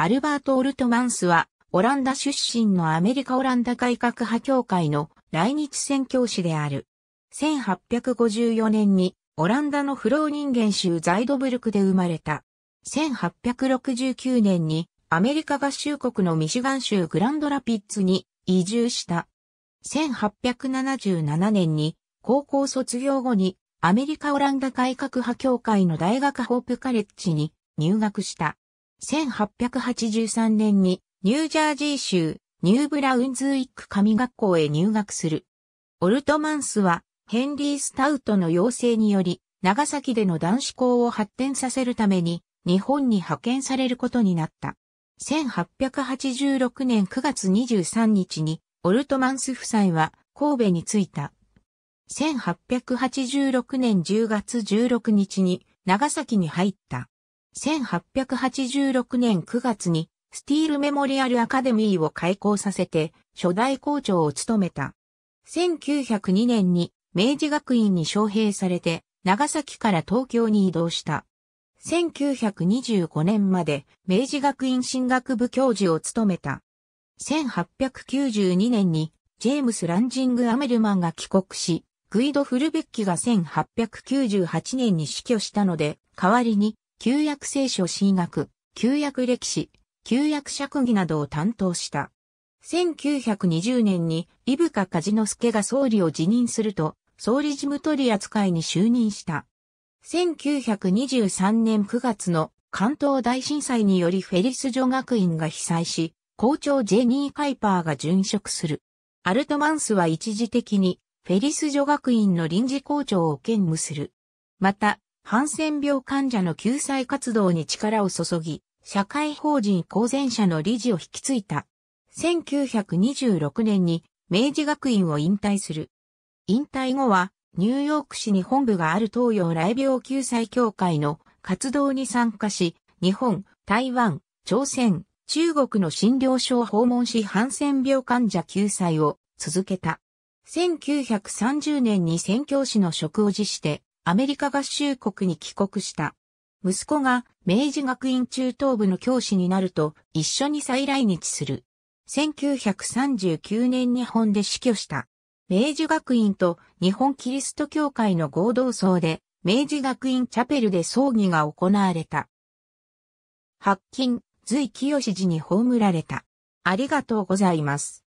アルバート・オルトマンスは、オランダ出身のアメリカ・オランダ改革派協会の来日宣教師である。1854年に、オランダのフロー人間州ザイドブルクで生まれた。1869年にアメリカ合衆国のミシガン州グランドラピッツに移住した。1877年に高校卒業後にアメリカオランダ改革派協会の大学ホープカレッジに入学した。1883年にニュージャージー州ニューブラウンズウィック神学校へ入学する。オルトマンスはヘンリー・スタウトの要請により長崎での男子校を発展させるために日本に派遣されることになった。1886年9月23日にオルトマンス夫妻は神戸に着いた。1886年10月16日に長崎に入った。1886年9月にスティールメモリアルアカデミーを開校させて初代校長を務めた。1902年に明治学院に招聘されて長崎から東京に移動した。1925年まで明治学院進学部教授を務めた。1892年にジェームス・ランジング・アメルマンが帰国し、グイド・フルベッキが1898年に死去したので、代わりに旧約聖書神学、旧約歴史、旧約釈義などを担当した。1920年に伊深ノ之助が総理を辞任すると、総理事務取扱いに就任した。1923年9月の関東大震災によりフェリス女学院が被災し、校長ジェニー・カイパーが殉職する。アルトマンスは一時的にフェリス女学院の臨時校長を兼務する。また、ハンセン病患者の救済活動に力を注ぎ、社会法人公前社の理事を引き継いだ。1926年に明治学院を引退する。引退後は、ニューヨーク市に本部がある東洋来病救済協会の活動に参加し、日本、台湾、朝鮮、中国の診療所を訪問し、ハンセン病患者救済を続けた。1930年に宣教師の職を辞して、アメリカ合衆国に帰国した。息子が明治学院中等部の教師になると一緒に再来日する。1939年日本で死去した。明治学院と日本キリスト教会の合同葬で明治学院チャペルで葬儀が行われた。発金、随清寺に葬られた。ありがとうございます。